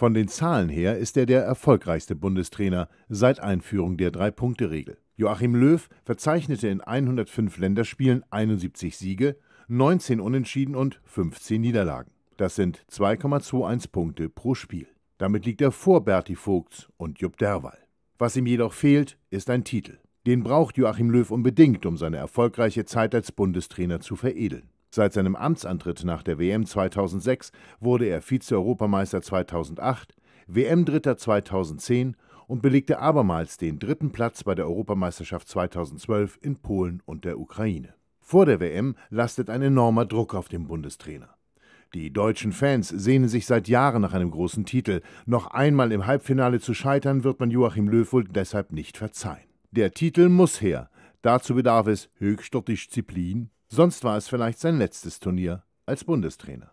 Von den Zahlen her ist er der erfolgreichste Bundestrainer seit Einführung der Drei-Punkte-Regel. Joachim Löw verzeichnete in 105 Länderspielen 71 Siege, 19 Unentschieden und 15 Niederlagen. Das sind 2,21 Punkte pro Spiel. Damit liegt er vor Berti Vogts und Jupp Derwal. Was ihm jedoch fehlt, ist ein Titel. Den braucht Joachim Löw unbedingt, um seine erfolgreiche Zeit als Bundestrainer zu veredeln. Seit seinem Amtsantritt nach der WM 2006 wurde er Vize-Europameister 2008, WM-Dritter 2010 und belegte abermals den dritten Platz bei der Europameisterschaft 2012 in Polen und der Ukraine. Vor der WM lastet ein enormer Druck auf dem Bundestrainer. Die deutschen Fans sehnen sich seit Jahren nach einem großen Titel. Noch einmal im Halbfinale zu scheitern, wird man Joachim Löw wohl deshalb nicht verzeihen. Der Titel muss her. Dazu bedarf es höchster Disziplin, Sonst war es vielleicht sein letztes Turnier als Bundestrainer.